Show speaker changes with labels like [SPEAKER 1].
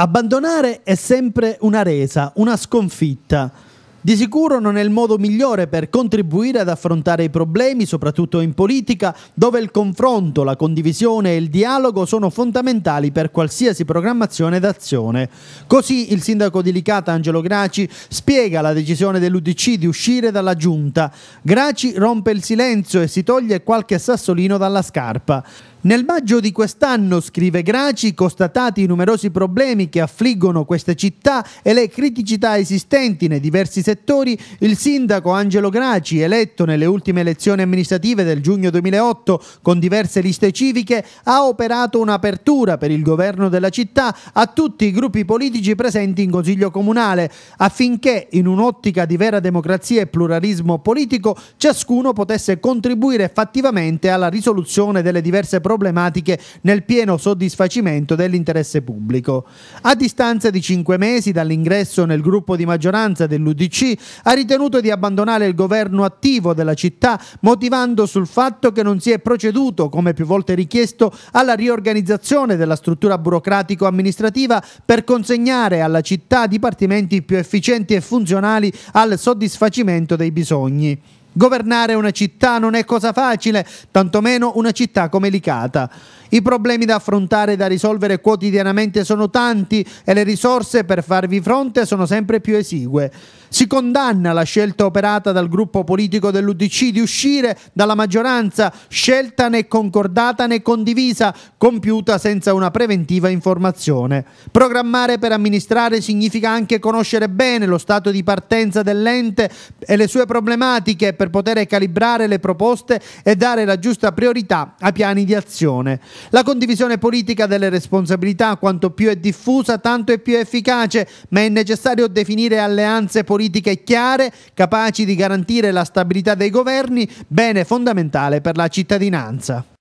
[SPEAKER 1] Abbandonare è sempre una resa, una sconfitta. Di sicuro non è il modo migliore per contribuire ad affrontare i problemi, soprattutto in politica, dove il confronto, la condivisione e il dialogo sono fondamentali per qualsiasi programmazione d'azione. Così il sindaco di Licata Angelo Graci spiega la decisione dell'UDC di uscire dalla giunta. Graci rompe il silenzio e si toglie qualche sassolino dalla scarpa. Nel maggio di quest'anno, scrive Graci, constatati i numerosi problemi che affliggono queste città e le criticità esistenti nei diversi settori, il sindaco Angelo Graci, eletto nelle ultime elezioni amministrative del giugno 2008 con diverse liste civiche, ha operato un'apertura per il governo della città a tutti i gruppi politici presenti in Consiglio Comunale, affinché in un'ottica di vera democrazia e pluralismo politico ciascuno potesse contribuire fattivamente alla risoluzione delle diverse problematiche problematiche nel pieno soddisfacimento dell'interesse pubblico. A distanza di cinque mesi dall'ingresso nel gruppo di maggioranza dell'UDC, ha ritenuto di abbandonare il governo attivo della città, motivando sul fatto che non si è proceduto, come più volte richiesto, alla riorganizzazione della struttura burocratico-amministrativa per consegnare alla città dipartimenti più efficienti e funzionali al soddisfacimento dei bisogni. Governare una città non è cosa facile, tantomeno una città come Licata. I problemi da affrontare e da risolvere quotidianamente sono tanti e le risorse per farvi fronte sono sempre più esigue. Si condanna la scelta operata dal gruppo politico dell'UDC di uscire dalla maggioranza, scelta né concordata né condivisa, compiuta senza una preventiva informazione. Programmare per amministrare significa anche conoscere bene lo stato di partenza dell'ente e le sue problematiche per per poter calibrare le proposte e dare la giusta priorità ai piani di azione. La condivisione politica delle responsabilità quanto più è diffusa tanto è più efficace, ma è necessario definire alleanze politiche chiare capaci di garantire la stabilità dei governi, bene fondamentale per la cittadinanza.